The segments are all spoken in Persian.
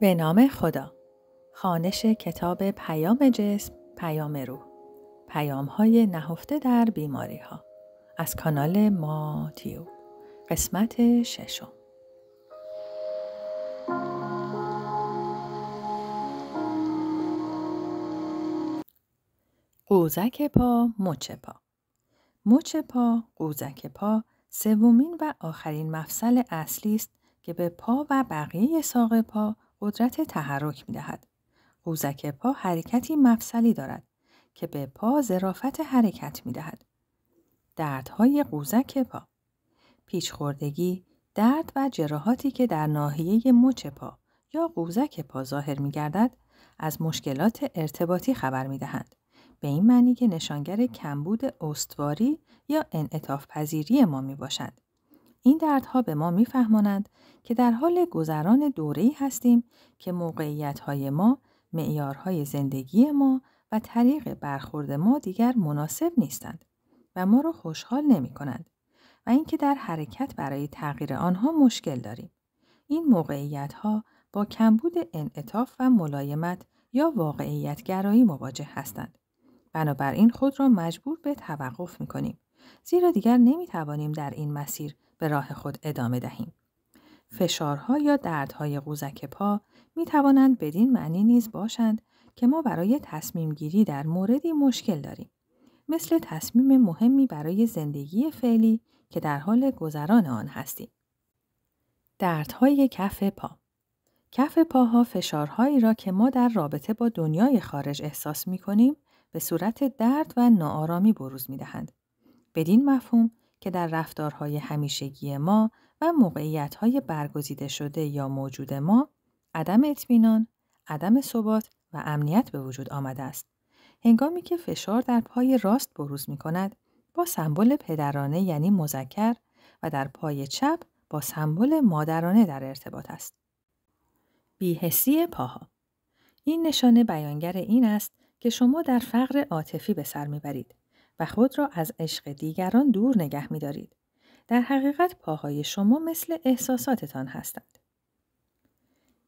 به نام خدا خانش کتاب پیام جسم پیام روح پیام های نهفته در بیماری ها از کانال ما تیو قسمت ششم قوزک پا مچ پا مچ پا قوزک پا سومین و آخرین مفصل اصلی است که به پا و بقیه ساق پا قدرت تحرک می دهد. قوزک پا حرکتی مفصلی دارد که به پا زرافت حرکت می دهد. دردهای قوزک پا پیچخوردگی، درد و جراحاتی که در ناحیه مچ پا یا قوزک پا ظاهر می گردد، از مشکلات ارتباطی خبر می دهند. به این معنی که نشانگر کمبود استواری یا انعطاف پذیری ما می باشند. این دردها به ما میفهمانند که در حال گذران دوره‌ای هستیم که موقعیت‌های ما، معیارهای زندگی ما و طریق برخورد ما دیگر مناسب نیستند و ما را خوشحال نمی کنند و اینکه در حرکت برای تغییر آنها مشکل داریم. این موقعیت ها با کمبود انعطاف و ملایمت یا واقعیت گرایی مواجه هستند. بنابراین خود را مجبور به توقف می کنیم. زیرا دیگر نمی توانیم در این مسیر به راه خود ادامه دهیم. فشارها یا دردهای قوزک پا می توانند بدین معنی نیز باشند که ما برای تصمیم گیری در موردی مشکل داریم. مثل تصمیم مهمی برای زندگی فعلی که در حال گذران آن هستیم. دردهای کف پا کف پاها فشارهایی را که ما در رابطه با دنیای خارج احساس می کنیم به صورت درد و ناآرامی بروز می دهند. بدین مفهوم که در رفتارهای همیشگی ما و موقعیتهای برگزیده شده یا موجود ما عدم اطمینان، عدم ثبات و امنیت به وجود آمده است. هنگامی که فشار در پای راست بروز می کند با سمبل پدرانه یعنی مذکر و در پای چپ با سمبل مادرانه در ارتباط است. بیهسی پاها این نشانه بیانگر این است که شما در فقر عاطفی به سر میبرید و خود را از عشق دیگران دور نگه می دارید. در حقیقت پاهای شما مثل احساساتتان هستند.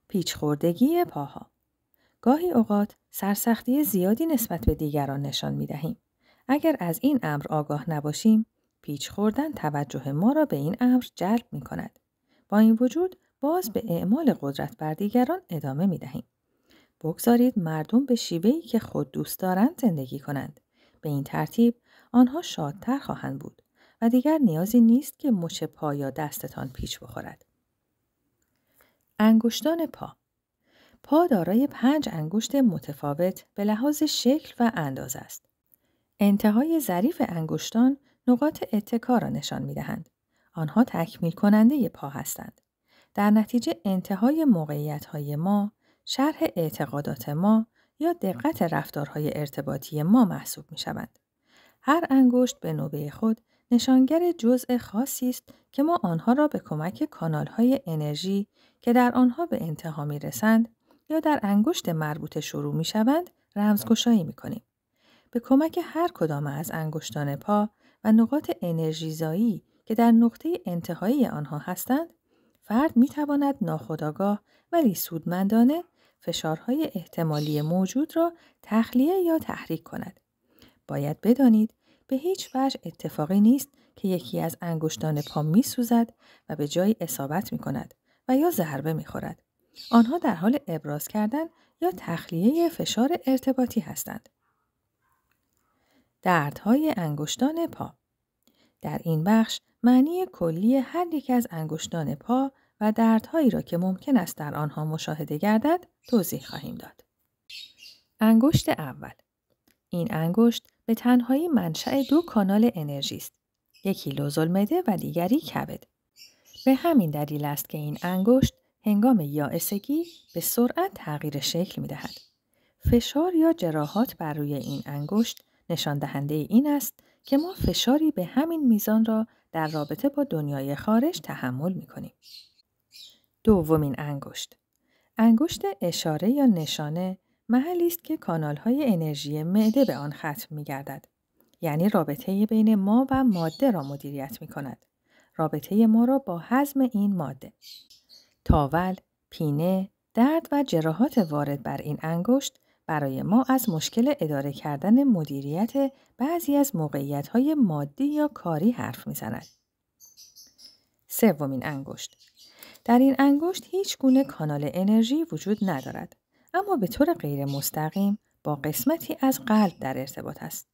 پیچ خوردگی پاها گاهی اوقات سرسختی زیادی نسبت به دیگران نشان می دهیم. اگر از این امر آگاه نباشیم، پیچ خوردن توجه ما را به این امر جلب می کند. با این وجود باز به اعمال قدرت بر دیگران ادامه می دهیم. بگذارید مردم به شیوهی که خود دوست دارند زندگی کنند. به این ترتیب آنها شادتر خواهند بود و دیگر نیازی نیست که مچ پا یا دستتان پیچ بخورد. انگشتان پا پا دارای پنج انگشت متفاوت به لحاظ شکل و اندازه است. انتهای ظریف انگشتان نقاط اتکا را نشان می دهند. آنها تکمیل کننده پا هستند. در نتیجه انتهای موقعیت های ما، شرح اعتقادات ما، یا دقت رفتارهای ارتباطی ما محسوب می شوند. هر انگشت به نوبه خود نشانگر جزء خاصی است که ما آنها را به کمک کانالهای انرژی که در آنها به انتها می رسند یا در انگشت مربوط شروع می شوند رمزگشایی می کنیم. به کمک هر کدام از انگشتان پا و نقاط انرژیزایی که در نقطه انتهایی آنها هستند، فرد می تواند ناخودآگاه ولی سودمندانه فشارهای احتمالی موجود را تخلیه یا تحریک کند. باید بدانید به هیچ وجه اتفاقی نیست که یکی از انگشتان پا می سوزد و به جایی اصابت می کند و یا ضربه می خورد. آنها در حال ابراز کردن یا تخلیه فشار ارتباطی هستند. دردهای انگشتان پا در این بخش معنی کلی هر یک از انگشتان پا و دردهایی را که ممکن است در آنها مشاهده گردد توضیح خواهیم داد. انگشت اول این انگشت به تنهایی منشأ دو کانال انرژی است. یکی لوزالمعده و دیگری کبد. به همین دلیل است که این انگشت هنگام یائسگی به سرعت تغییر شکل می دهد. فشار یا جراحات بر روی این انگشت نشان دهنده این است که ما فشاری به همین میزان را در رابطه با دنیای خارج تحمل می کنیم. دومین انگشت انگشت اشاره یا نشانه محلی است که کانالهای انرژی معده به آن ختم می گردد. یعنی رابطه بین ما و ماده را مدیریت می کند. رابطه ما را با حزم این ماده. تاول، پینه، درد و جراحات وارد بر این انگشت برای ما از مشکل اداره کردن مدیریت بعضی از موقعیت های مادی یا کاری حرف میزند. سومین انگشت در این انگشت هیچ گونه کانال انرژی وجود ندارد اما به طور غیر مستقیم با قسمتی از قلب در ارتباط است.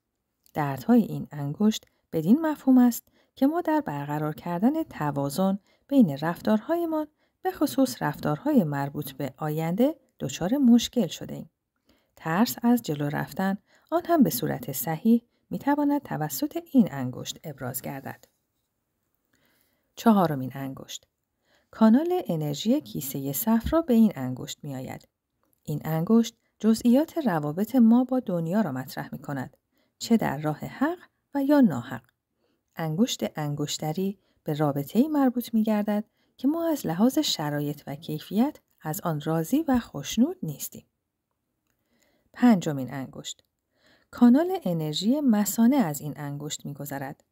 دردهای این انگشت بدین مفهوم است که ما در برقرار کردن توازن بین رفتارهایمان به خصوص رفتارهای مربوط به آینده دچار مشکل شده ایم. ترس از جلو رفتن آن هم به صورت صحیح می تواند توسط این انگشت ابراز گردد. چهارمین انگشت کانال انرژی کیسه را به این انگشت می آید. این انگشت جزئیات روابط ما با دنیا را مطرح می کند. چه در راه حق و یا ناحق. انگشت انگشتری به رابطه ای مربوط می گردد که ما از لحاظ شرایط و کیفیت از آن راضی و خوشنود نیستیم. پنجمین انگشت کانال انرژی مسانه از این انگشت میگذرد.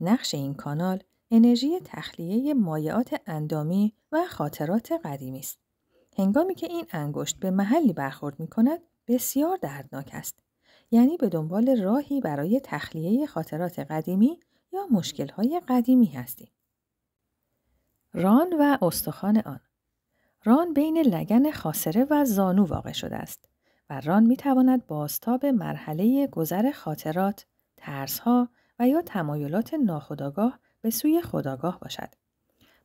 نقش این کانال انرژی تخلیه مایعات اندامی و خاطرات قدیمی است. هنگامی که این انگشت به محلی برخورد می کند بسیار دردناک است. یعنی به دنبال راهی برای تخلیه خاطرات قدیمی یا مشکلهای قدیمی هستیم. ران و استخوان آن ران بین لگن خاصره و زانو واقع شده است و ران می تواند بازتاب مرحله گذر خاطرات، ترسها و یا تمایلات ناخودآگاه به سوی خداگاه باشد.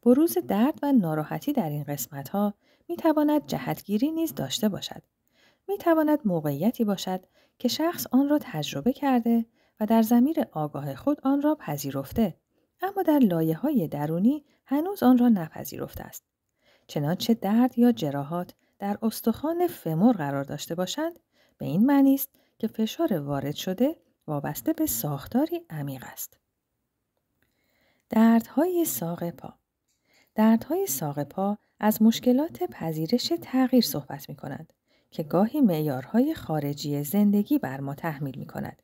بروز درد و ناراحتی در این قسمت ها می تواند جهتگیری نیز داشته باشد. می تواند موقعیتی باشد که شخص آن را تجربه کرده و در زمیر آگاه خود آن را پذیرفته اما در لایه های درونی هنوز آن را نپذیرفته است. چنانچه درد یا جراحات در استخوان فمور قرار داشته باشند به این معنی است که فشار وارد شده وابسته به ساختاری عمیق است. دردهای ساق پا دردهای ساق پا از مشکلات پذیرش تغییر صحبت می کنند که گاهی معیارهای خارجی زندگی بر ما تحمیل می کند.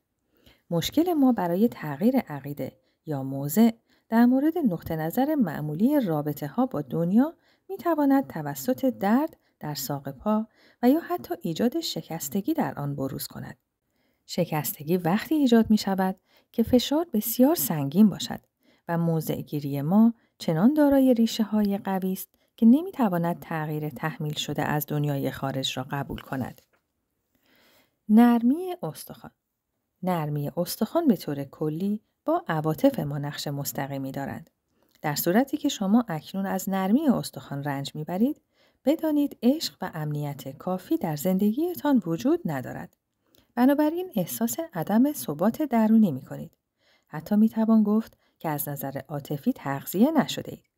مشکل ما برای تغییر عقیده یا موضع در مورد نقطه نظر معمولی رابطه ها با دنیا می تواند توسط درد در ساق پا و یا حتی ایجاد شکستگی در آن بروز کند. شکستگی وقتی ایجاد می شود که فشار بسیار سنگین باشد و گیری ما چنان دارای ریشه های قوی است که نمیتواند تغییر تحمیل شده از دنیای خارج را قبول کند. نرمی استخوان نرمی استخوان به طور کلی با عواطف ما نقش مستقیمی دارند. در صورتی که شما اکنون از نرمی استخوان رنج میبرید، بدانید عشق و امنیت کافی در زندگیتان وجود ندارد. بنابراین احساس عدم ثبات درونی می کنید. حتی می توان گفت که از نظر عاطفی تغذیه نشده اید.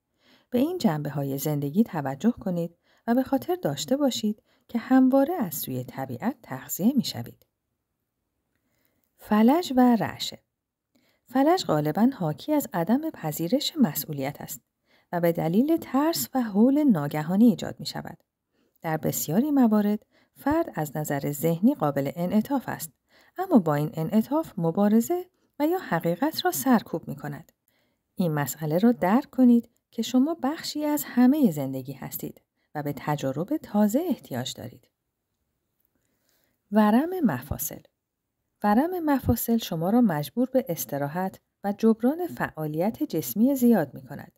به این جنبه های زندگی توجه کنید و به خاطر داشته باشید که همواره از سوی طبیعت تغذیه می شوید. فلج و رعشه فلج غالبا حاکی از عدم پذیرش مسئولیت است و به دلیل ترس و حول ناگهانی ایجاد می شود. در بسیاری موارد فرد از نظر ذهنی قابل انعطاف است اما با این انعطاف مبارزه و یا حقیقت را سرکوب می کند. این مسئله را درک کنید که شما بخشی از همه زندگی هستید و به تجارب تازه احتیاج دارید. ورم مفاصل ورم مفاصل شما را مجبور به استراحت و جبران فعالیت جسمی زیاد می کند.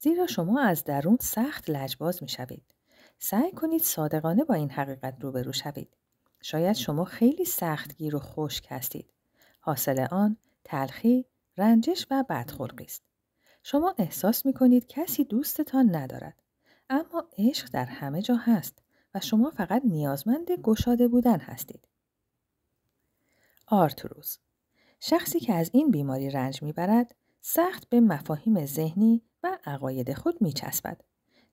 زیرا شما از درون سخت لجباز می شوید. سعی کنید صادقانه با این حقیقت روبرو شوید. شاید شما خیلی سختگیر و خشک هستید. حاصل آن تلخی، رنجش و بدخلقی است. شما احساس می کنید کسی دوستتان ندارد. اما عشق در همه جا هست و شما فقط نیازمند گشاده بودن هستید. آرتروز شخصی که از این بیماری رنج میبرد سخت به مفاهیم ذهنی و عقاید خود میچسبد.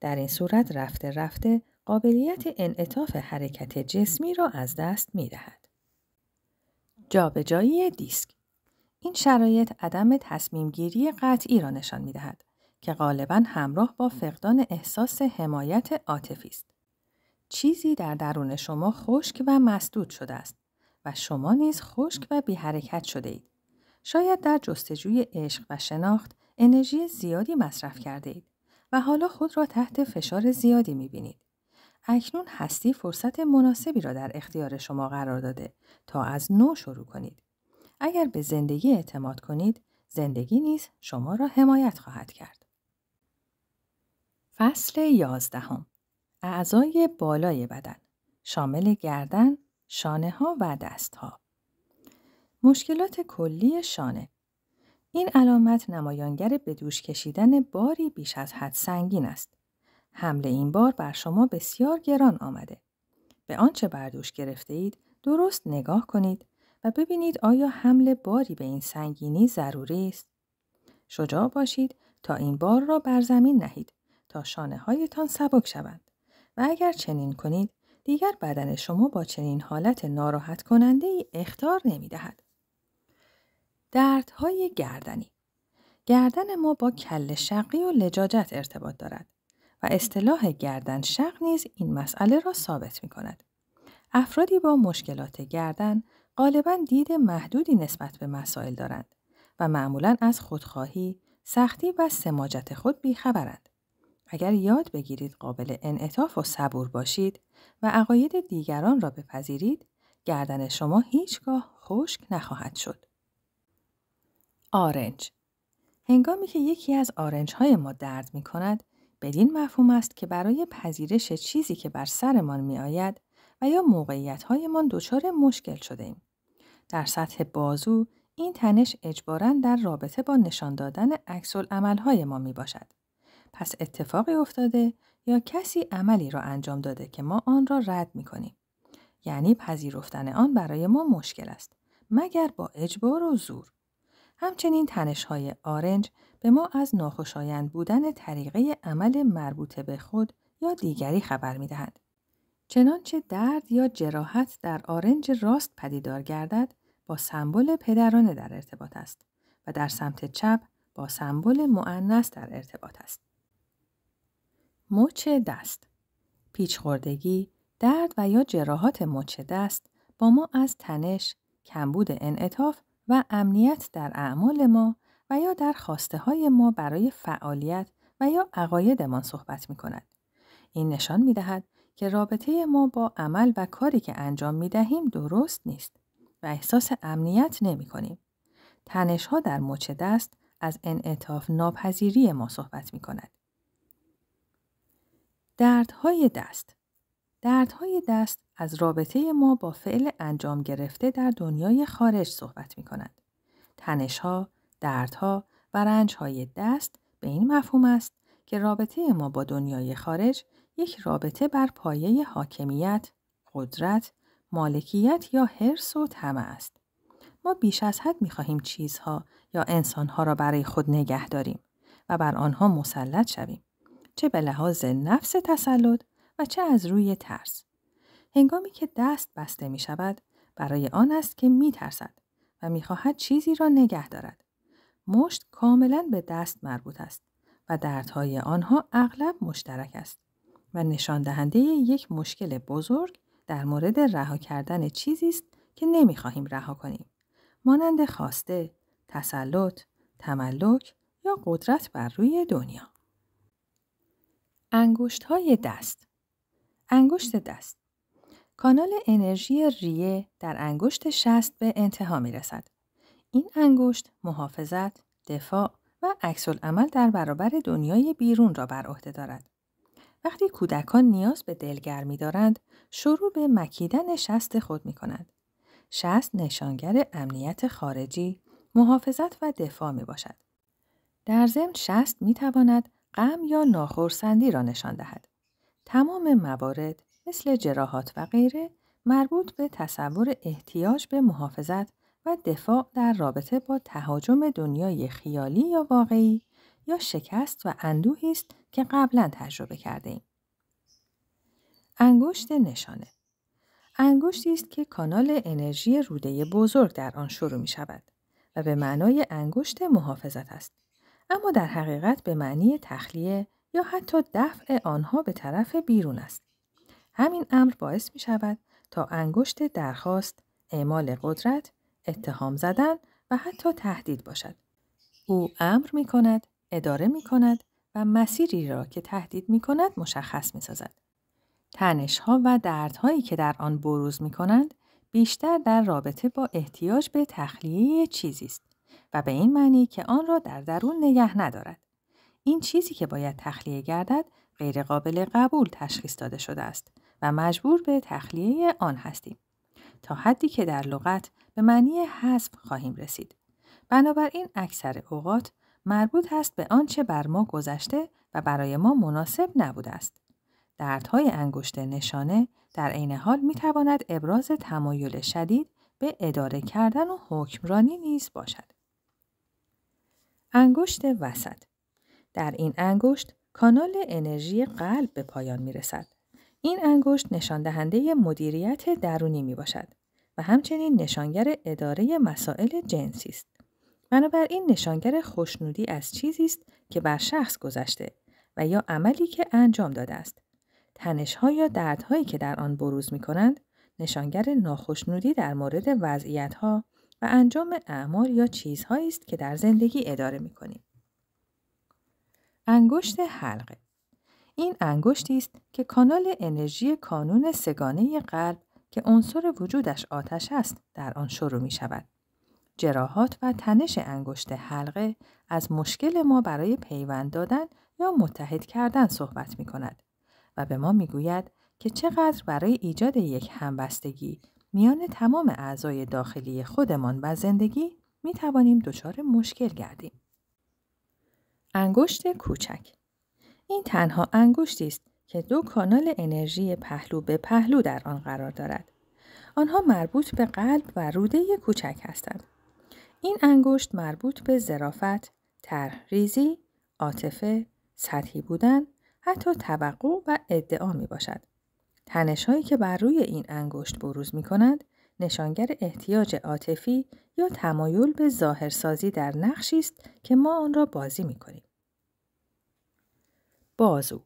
در این صورت رفته رفته قابلیت انعطاف حرکت جسمی را از دست می دهد. جابجایی دیسک این شرایط عدم گیری قطعی را نشان می دهد که غالبا همراه با فقدان احساس حمایت عاطفی است. چیزی در درون شما خشک و مسدود شده است و شما نیز خشک و بی حرکت شده اید. شاید در جستجوی عشق و شناخت انرژی زیادی مصرف کرده اید و حالا خود را تحت فشار زیادی می بینید. اکنون هستی فرصت مناسبی را در اختیار شما قرار داده تا از نو شروع کنید. اگر به زندگی اعتماد کنید، زندگی نیز شما را حمایت خواهد کرد. فصل یازدهم اعضای بالای بدن شامل گردن، شانه ها و دست ها مشکلات کلی شانه این علامت نمایانگر به دوش کشیدن باری بیش از حد سنگین است. حمله این بار بر شما بسیار گران آمده. به آنچه بر دوش گرفته اید درست نگاه کنید و ببینید آیا حمل باری به این سنگینی ضروری است. شجاع باشید تا این بار را بر زمین نهید تا شانه هایتان سبک شوند و اگر چنین کنید دیگر بدن شما با چنین حالت ناراحت کننده ای اختار نمی دهد. دردهای گردنی گردن ما با کل شقی و لجاجت ارتباط دارد و اصطلاح گردن شق نیز این مسئله را ثابت می کند. افرادی با مشکلات گردن غالبا دید محدودی نسبت به مسائل دارند و معمولا از خودخواهی، سختی و سماجت خود بیخبرند. اگر یاد بگیرید قابل انعطاف و صبور باشید و عقاید دیگران را بپذیرید، گردن شما هیچگاه خشک نخواهد شد. آرنج هنگامی که یکی از آرنج های ما درد می کند، بدین مفهوم است که برای پذیرش چیزی که بر سرمان می آید و یا موقعیت هایمان دچار مشکل شده ایم. در سطح بازو این تنش اجبارا در رابطه با نشان دادن اکسل عملهای ما می باشد. پس اتفاقی افتاده یا کسی عملی را انجام داده که ما آن را رد می کنیم. یعنی پذیرفتن آن برای ما مشکل است. مگر با اجبار و زور. همچنین تنش های آرنج به ما از ناخوشایند بودن طریقه عمل مربوطه به خود یا دیگری خبر می دهند. چنانچه درد یا جراحت در آرنج راست پدیدار گردد با سمبل پدرانه در ارتباط است و در سمت چپ با سمبل معنس در ارتباط است. مچ دست پیچ خوردگی، درد و یا جراحات مچ دست با ما از تنش، کمبود انعطاف و امنیت در اعمال ما و یا در خواسته های ما برای فعالیت و یا عقایدمان صحبت می کند. این نشان می دهد که رابطه ما با عمل و کاری که انجام می دهیم درست نیست و احساس امنیت نمی کنیم. تنش ها در مچ دست از انعطاف ناپذیری ما صحبت می کند. های دست های دست از رابطه ما با فعل انجام گرفته در دنیای خارج صحبت می کند. تنشها، دردها و های دست به این مفهوم است که رابطه ما با دنیای خارج یک رابطه بر پایه حاکمیت، قدرت مالکیت یا حرس و طمع است. ما بیش از حد می خواهیم چیزها یا انسانها را برای خود نگه داریم و بر آنها مسلط شویم. چه به لحاظ نفس تسلط و چه از روی ترس. هنگامی که دست بسته می شود برای آن است که می ترسد و می خواهد چیزی را نگه دارد. مشت کاملا به دست مربوط است و دردهای آنها اغلب مشترک است و نشان دهنده یک مشکل بزرگ در مورد رها کردن چیزی است که نمیخواهیم رها کنیم مانند خواسته تسلط تملک یا قدرت بر روی دنیا انگشت های دست انگشت دست کانال انرژی ریه در انگشت شست به انتها می رسد. این انگشت محافظت، دفاع و عکس عمل در برابر دنیای بیرون را بر عهده دارد. وقتی کودکان نیاز به دلگرمی دارند، شروع به مکیدن شست خود می کنند. شست نشانگر امنیت خارجی، محافظت و دفاع می باشد. در ضمن شست می تواند غم یا ناخرسندی را نشان دهد. تمام موارد مثل جراحات و غیره مربوط به تصور احتیاج به محافظت و دفاع در رابطه با تهاجم دنیای خیالی یا واقعی یا شکست و اندوهی است که قبلا تجربه کرده ایم. انگشت نشانه انگشتی است که کانال انرژی روده بزرگ در آن شروع می شود و به معنای انگشت محافظت است. اما در حقیقت به معنی تخلیه یا حتی دفع آنها به طرف بیرون است. همین امر باعث می شود تا انگشت درخواست، اعمال قدرت، اتهام زدن و حتی تهدید باشد. او امر می کند اداره می کند و مسیری را که تهدید می کند مشخص می سازد. تنش ها و هایی که در آن بروز می کنند بیشتر در رابطه با احتیاج به تخلیه چیزی است و به این معنی که آن را در درون نگه ندارد. این چیزی که باید تخلیه گردد قابل قبول تشخیص داده شده است و مجبور به تخلیه آن هستیم. تا حدی که در لغت به معنی حذف خواهیم رسید. بنابراین اکثر اوقات مربوط است به آنچه بر ما گذشته و برای ما مناسب نبوده است. دردهای انگشت نشانه در عین حال می تواند ابراز تمایل شدید به اداره کردن و حکمرانی نیز باشد. انگشت وسط در این انگشت کانال انرژی قلب به پایان می رسد. این انگشت نشان دهنده مدیریت درونی می باشد و همچنین نشانگر اداره مسائل جنسی است. بنابراین نشانگر خوشنودی از چیزی است که بر شخص گذشته و یا عملی که انجام داده است. تنشها یا دردهایی که در آن بروز می کنند، نشانگر ناخشنودی در مورد وضعیتها و انجام اعمال یا چیزهایی است که در زندگی اداره می انگشت حلقه این انگشتی است که کانال انرژی کانون سگانه قلب که عنصر وجودش آتش است در آن شروع می شود. جراحات و تنش انگشت حلقه از مشکل ما برای پیوند دادن یا متحد کردن صحبت می کند و به ما می گوید که چقدر برای ایجاد یک همبستگی میان تمام اعضای داخلی خودمان و زندگی می توانیم دچار مشکل گردیم. انگشت کوچک این تنها انگشتی است که دو کانال انرژی پهلو به پهلو در آن قرار دارد. آنها مربوط به قلب و روده کوچک هستند. این انگشت مربوط به ظرافت، طرحریزی، عاطفه، سطحی بودن، حتی توقع و ادعا می باشد. تنش هایی که بر روی این انگشت بروز می کند، نشانگر احتیاج عاطفی یا تمایل به ظاهرسازی در نقشی است که ما آن را بازی می کنیم. بازو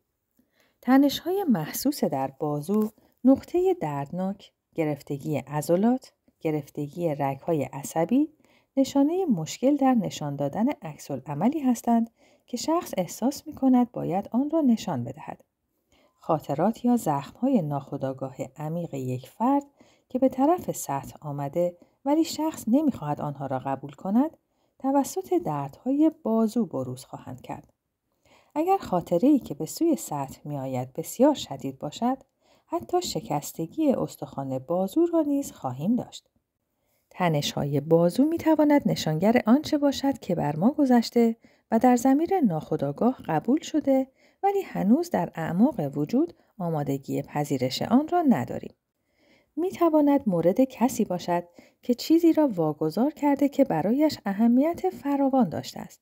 تنش های محسوس در بازو نقطه دردناک، گرفتگی عضلات، گرفتگی های عصبی نشانه مشکل در نشان دادن عکس عملی هستند که شخص احساس می کند باید آن را نشان بدهد. خاطرات یا زخم های ناخودآگاه عمیق یک فرد که به طرف سطح آمده ولی شخص نمیخواهد آنها را قبول کند توسط دردهای بازو بروز خواهند کرد. اگر خاطره ای که به سوی سطح می آید بسیار شدید باشد، حتی شکستگی استخوان بازو را نیز خواهیم داشت. تنش های بازو می تواند نشانگر آنچه باشد که بر ما گذشته و در زمیر ناخودآگاه قبول شده ولی هنوز در اعماق وجود آمادگی پذیرش آن را نداریم. می تواند مورد کسی باشد که چیزی را واگذار کرده که برایش اهمیت فراوان داشته است.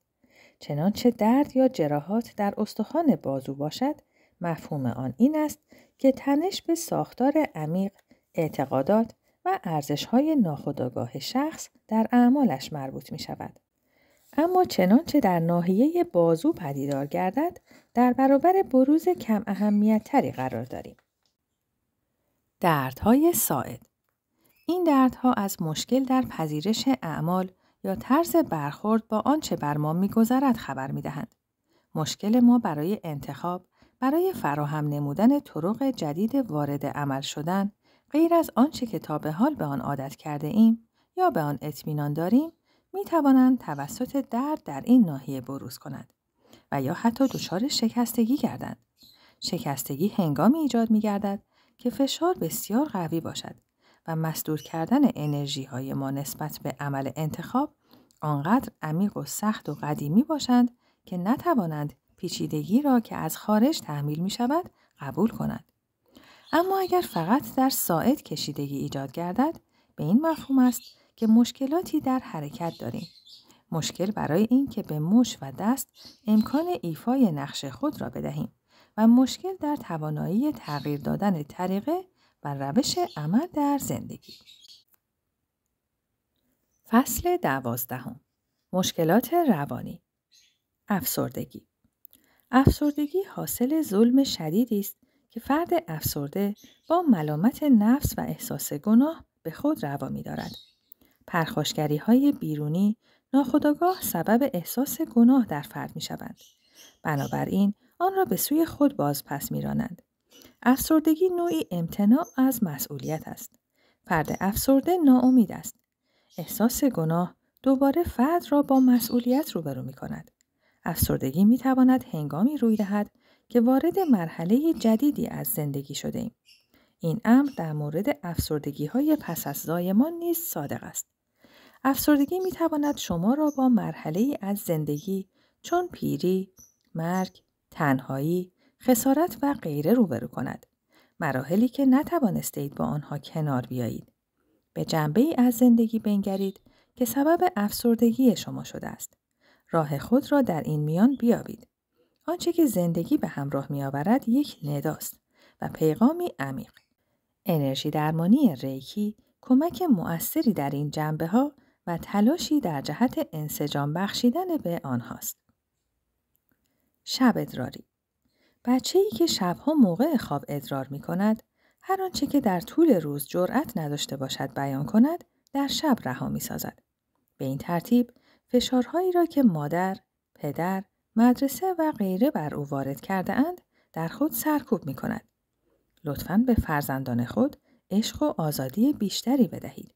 چنانچه درد یا جراحات در استخوان بازو باشد، مفهوم آن این است که تنش به ساختار عمیق، اعتقادات و ارزش های ناخودآگاه شخص در اعمالش مربوط می شود. اما چنانچه در ناحیه بازو پدیدار گردد در برابر بروز کم اهمیت تری قرار داریم. دردهای ساعد این دردها از مشکل در پذیرش اعمال یا طرز برخورد با آنچه بر ما میگذرد خبر میدهند. مشکل ما برای انتخاب، برای فراهم نمودن طرق جدید وارد عمل شدن غیر از آنچه که تا به حال به آن عادت کرده ایم یا به آن اطمینان داریم می توانند توسط درد در این ناحیه بروز کنند و یا حتی دچار شکستگی گردند. شکستگی هنگامی ایجاد می گردد که فشار بسیار قوی باشد و مصدور کردن انرژی های ما نسبت به عمل انتخاب آنقدر عمیق و سخت و قدیمی باشند که نتوانند پیچیدگی را که از خارج تحمیل می شود قبول کنند. اما اگر فقط در ساعد کشیدگی ایجاد گردد به این مفهوم است که مشکلاتی در حرکت داریم مشکل برای این که به مش و دست امکان ایفای نقش خود را بدهیم و مشکل در توانایی تغییر دادن طریقه و روش عمل در زندگی فصل دوازدهم مشکلات روانی افسردگی افسردگی حاصل ظلم شدیدی است که فرد افسرده با ملامت نفس و احساس گناه به خود روا می دارد. پرخاشگری های بیرونی ناخداگاه سبب احساس گناه در فرد می شوند. بنابراین آن را به سوی خود باز پس می رانند. افسردگی نوعی امتناع از مسئولیت است. فرد افسرده ناامید است. احساس گناه دوباره فرد را با مسئولیت روبرو می کند. افسردگی می تواند هنگامی روی دهد که وارد مرحله جدیدی از زندگی شده ایم. این امر در مورد افسردگی های پس از زایمان نیز صادق است. افسردگی می تواند شما را با مرحله از زندگی چون پیری، مرگ، تنهایی، خسارت و غیره روبرو کند. مراحلی که نتوانستید با آنها کنار بیایید. به جنبه ای از زندگی بنگرید که سبب افسردگی شما شده است. راه خود را در این میان بیابید. آنچه که زندگی به همراه می آورد یک نداست و پیغامی عمیق. انرژی درمانی ریکی کمک مؤثری در این جنبه ها و تلاشی در جهت انسجام بخشیدن به آنهاست. شب ادراری بچه ای که شبها موقع خواب ادرار می کند، هر آنچه که در طول روز جرأت نداشته باشد بیان کند، در شب رها می سازد. به این ترتیب فشارهایی را که مادر، پدر مدرسه و غیره بر او وارد کرده اند در خود سرکوب می کند. لطفا به فرزندان خود عشق و آزادی بیشتری بدهید.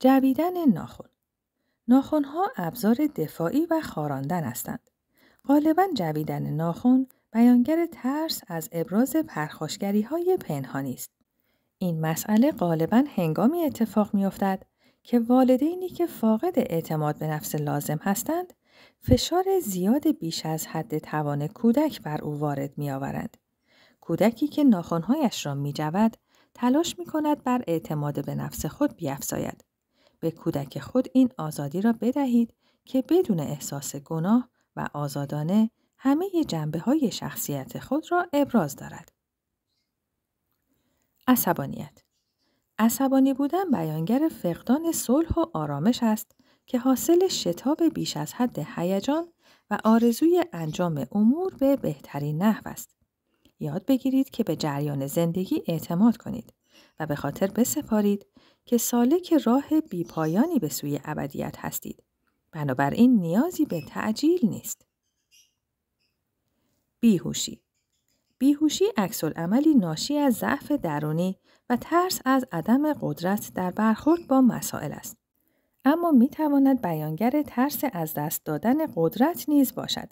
جویدن ناخون ها ابزار دفاعی و خاراندن هستند. غالبا جویدن ناخون، بیانگر ترس از ابراز پرخاشگری های پنهانی است. این مسئله غالبا هنگامی اتفاق می افتد که والدینی که فاقد اعتماد به نفس لازم هستند فشار زیاد بیش از حد توان کودک بر او وارد می کودکی که ناخانهایش را می جود، تلاش می کند بر اعتماد به نفس خود بیفزاید. به کودک خود این آزادی را بدهید که بدون احساس گناه و آزادانه همه جنبه های شخصیت خود را ابراز دارد. عصبانیت عصبانی بودن بیانگر فقدان صلح و آرامش است که حاصل شتاب بیش از حد هیجان و آرزوی انجام امور به بهترین نحو است. یاد بگیرید که به جریان زندگی اعتماد کنید و به خاطر بسپارید که سالک راه بیپایانی به سوی ابدیت هستید. بنابراین نیازی به تعجیل نیست. بیهوشی بیهوشی اکسل عملی ناشی از ضعف درونی و ترس از عدم قدرت در برخورد با مسائل است. اما می تواند بیانگر ترس از دست دادن قدرت نیز باشد.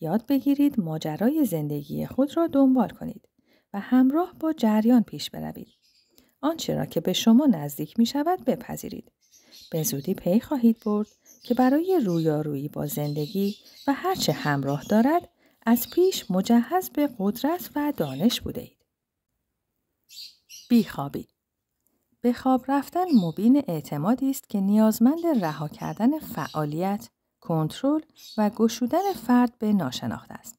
یاد بگیرید ماجرای زندگی خود را دنبال کنید و همراه با جریان پیش بروید. آنچه را که به شما نزدیک می شود بپذیرید. به زودی پی خواهید برد که برای رویارویی با زندگی و هرچه همراه دارد از پیش مجهز به قدرت و دانش بوده اید. بیخوابید به خواب رفتن مبین اعتمادی است که نیازمند رها کردن فعالیت، کنترل و گشودن فرد به ناشناخته است.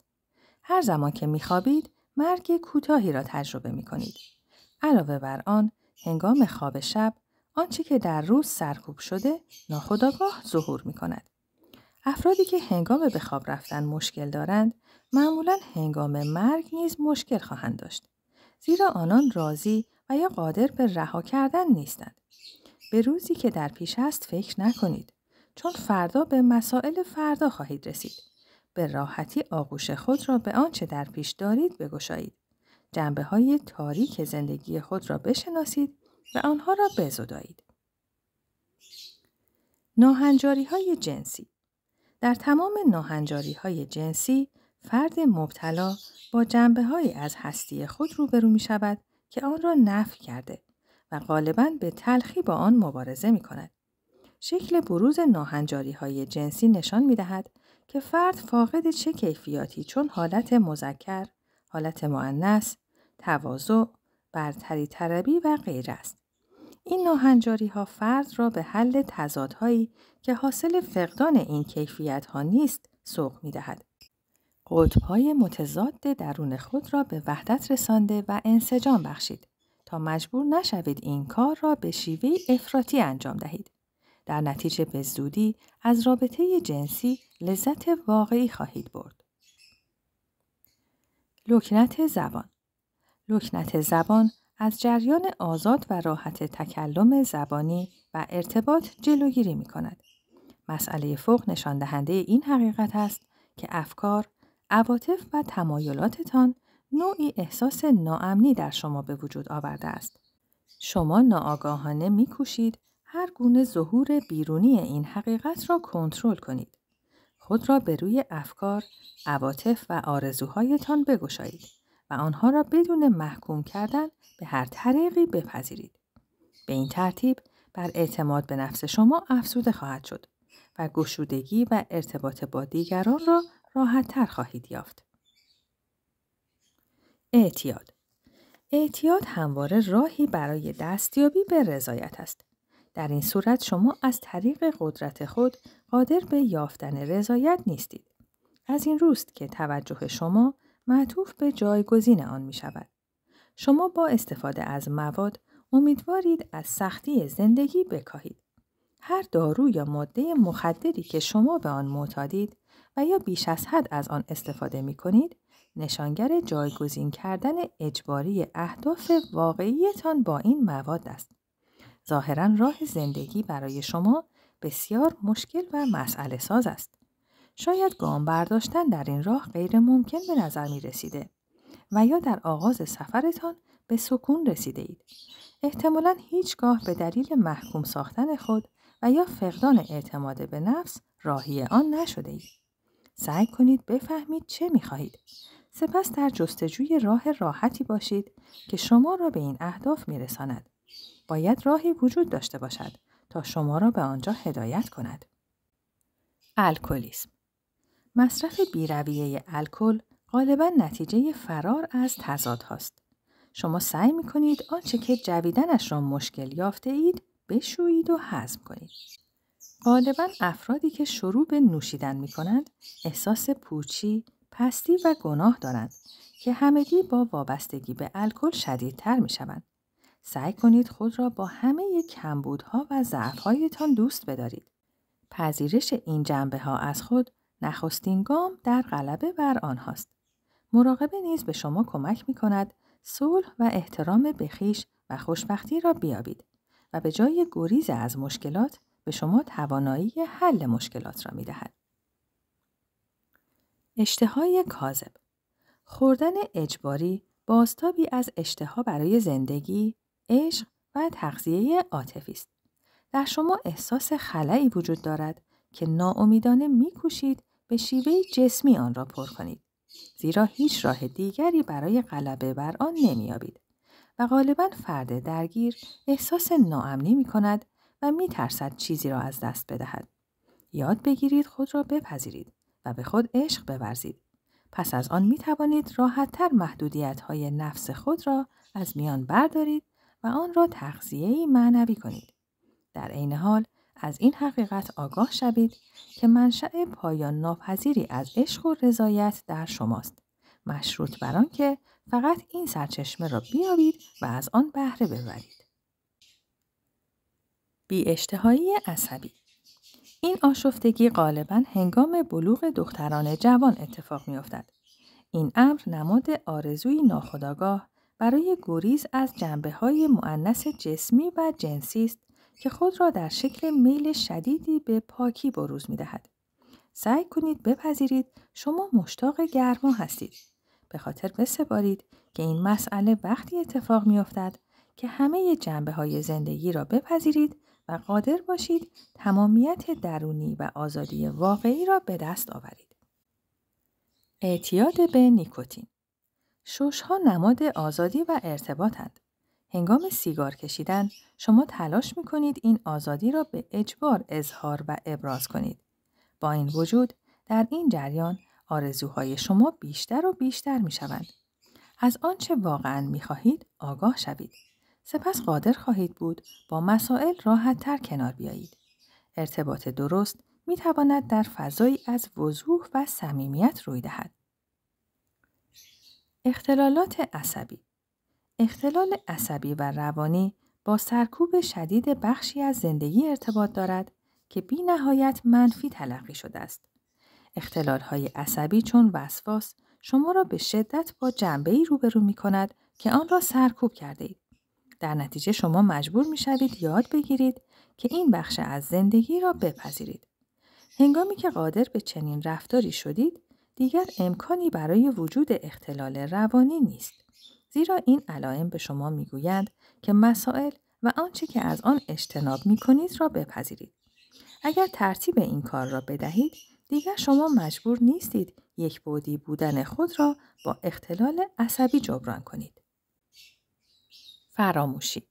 هر زمان که میخوابید، مرگ کوتاهی را تجربه می کنید. علاوه بر آن، هنگام خواب شب، آنچه که در روز سرکوب شده، ناخودآگاه ظهور می کند. افرادی که هنگام به خواب رفتن مشکل دارند، معمولا هنگام مرگ نیز مشکل خواهند داشت. زیرا آنان راضی و یا قادر به رها کردن نیستند. به روزی که در پیش است فکر نکنید چون فردا به مسائل فردا خواهید رسید. به راحتی آغوش خود را به آنچه در پیش دارید بگشایید. جنبه های تاریک زندگی خود را بشناسید و آنها را بزدایید. ناهنجاری های جنسی در تمام ناهنجاری های جنسی فرد مبتلا با جنبه های از هستی خود روبرو می شود که آن را نفی کرده و غالبا به تلخی با آن مبارزه می کند. شکل بروز ناهنجاری های جنسی نشان می دهد که فرد فاقد چه کیفیاتی چون حالت مزکر، حالت معنس، تواضع، برتری تربی و غیر است. این ناهنجاری ها فرد را به حل تضادهایی که حاصل فقدان این کیفیت ها نیست سوق می دهد. قطبهای متضاد درون خود را به وحدت رسانده و انسجام بخشید تا مجبور نشوید این کار را به شیوه افراطی انجام دهید. در نتیجه به زودی از رابطه جنسی لذت واقعی خواهید برد. لکنت زبان لکنت زبان از جریان آزاد و راحت تکلم زبانی و ارتباط جلوگیری می کند. مسئله فوق نشان دهنده این حقیقت است که افکار، عواطف و تمایلاتتان نوعی احساس ناامنی در شما به وجود آورده است. شما ناآگاهانه میکوشید هر گونه ظهور بیرونی این حقیقت را کنترل کنید. خود را به روی افکار، عواطف و آرزوهایتان بگشایید و آنها را بدون محکوم کردن به هر طریقی بپذیرید. به این ترتیب بر اعتماد به نفس شما افزوده خواهد شد و گشودگی و ارتباط با دیگران را راحت تر خواهید یافت. اعتیاد اعتیاد همواره راهی برای دستیابی به رضایت است. در این صورت شما از طریق قدرت خود قادر به یافتن رضایت نیستید. از این روست که توجه شما معطوف به جایگزین آن می شود. شما با استفاده از مواد امیدوارید از سختی زندگی بکاهید. هر دارو یا ماده مخدری که شما به آن معتادید و یا بیش از حد از آن استفاده می کنید نشانگر جایگزین کردن اجباری اهداف واقعیتان با این مواد است. ظاهرا راه زندگی برای شما بسیار مشکل و مسئله ساز است. شاید گام برداشتن در این راه غیر ممکن به نظر می رسیده و یا در آغاز سفرتان به سکون رسیده اید. احتمالا هیچگاه به دلیل محکوم ساختن خود و یا فقدان اعتماد به نفس راهی آن نشده اید. سعی کنید بفهمید چه می خواهید. سپس در جستجوی راه راحتی باشید که شما را به این اهداف می رساند. باید راهی وجود داشته باشد تا شما را به آنجا هدایت کند. الکلیسم مصرف بیرویه الکل غالبا نتیجه فرار از تضاد هاست. شما سعی می کنید آنچه که جویدنش را مشکل یافته اید بشویید و هضم کنید. غالبا افرادی که شروع به نوشیدن می کنند احساس پوچی، پستی و گناه دارند که همگی با وابستگی به الکل شدیدتر می شوند. سعی کنید خود را با همه کمبودها و ضعفهایتان دوست بدارید. پذیرش این جنبه ها از خود نخستین گام در غلبه بر آنهاست. مراقبه نیز به شما کمک می کند صلح و احترام بخیش و خوشبختی را بیابید. و به جای گریز از مشکلات به شما توانایی حل مشکلات را می دهد. اشتهای کاذب خوردن اجباری باستابی از اشتها برای زندگی، عشق و تغذیه عاطفی است. در شما احساس خلعی وجود دارد که ناامیدانه میکوشید به شیوه جسمی آن را پر کنید. زیرا هیچ راه دیگری برای غلبه بر آن نمییابید. و غالبا فرد درگیر احساس ناامنی می کند و می ترسد چیزی را از دست بدهد. یاد بگیرید خود را بپذیرید و به خود عشق بورزید. پس از آن می توانید تر محدودیت های نفس خود را از میان بردارید و آن را ای معنوی کنید. در عین حال از این حقیقت آگاه شوید که منشأ پایان ناپذیری از عشق و رضایت در شماست. مشروط بر آنکه فقط این سرچشمه را بیابید و از آن بهره ببرید. بی اشتهایی عصبی این آشفتگی غالبا هنگام بلوغ دختران جوان اتفاق می افتد. این امر نماد آرزوی ناخداگاه برای گریز از جنبه های معنس جسمی و جنسی است که خود را در شکل میل شدیدی به پاکی بروز می دهد. سعی کنید بپذیرید شما مشتاق گرما هستید به خاطر بسپارید که این مسئله وقتی اتفاق میافتد که همه جنبه های زندگی را بپذیرید و قادر باشید تمامیت درونی و آزادی واقعی را به دست آورید. اعتیاد به نیکوتین شوشها ها نماد آزادی و ارتباطند. هنگام سیگار کشیدن شما تلاش می کنید این آزادی را به اجبار اظهار و ابراز کنید. با این وجود در این جریان آرزوهای شما بیشتر و بیشتر می شوند. از آنچه واقعا می خواهید آگاه شوید. سپس قادر خواهید بود با مسائل راحت تر کنار بیایید. ارتباط درست می تواند در فضایی از وضوح و صمیمیت روی دهد. اختلالات عصبی اختلال عصبی و روانی با سرکوب شدید بخشی از زندگی ارتباط دارد که بی نهایت منفی تلقی شده است. اختلال های عصبی چون وسواس شما را به شدت با جنبه ای روبرو می کند که آن را سرکوب کرده اید. در نتیجه شما مجبور می یاد بگیرید که این بخش از زندگی را بپذیرید. هنگامی که قادر به چنین رفتاری شدید، دیگر امکانی برای وجود اختلال روانی نیست. زیرا این علائم به شما گویند که مسائل و آنچه که از آن اجتناب می کنید را بپذیرید. اگر ترتیب این کار را بدهید، دیگر شما مجبور نیستید یک بودی بودن خود را با اختلال عصبی جبران کنید. فراموشی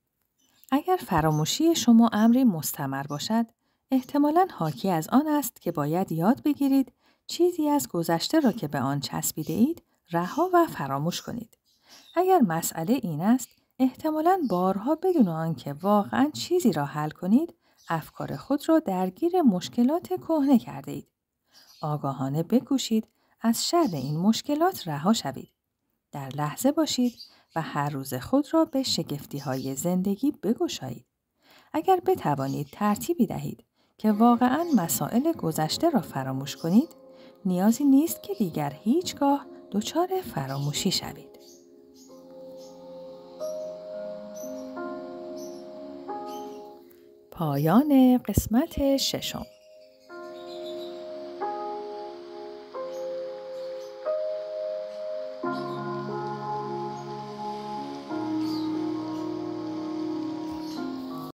اگر فراموشی شما امری مستمر باشد، احتمالا حاکی از آن است که باید یاد بگیرید چیزی از گذشته را که به آن چسبیده اید رها و فراموش کنید. اگر مسئله این است، احتمالا بارها بدون آنکه واقعا چیزی را حل کنید، افکار خود را درگیر مشکلات کهنه کرده اید. آگاهانه بکوشید از شر این مشکلات رها شوید. در لحظه باشید و هر روز خود را به شگفتی های زندگی بگشایید. اگر بتوانید ترتیبی دهید که واقعا مسائل گذشته را فراموش کنید، نیازی نیست که دیگر هیچگاه دچار فراموشی شوید. پایان قسمت ششم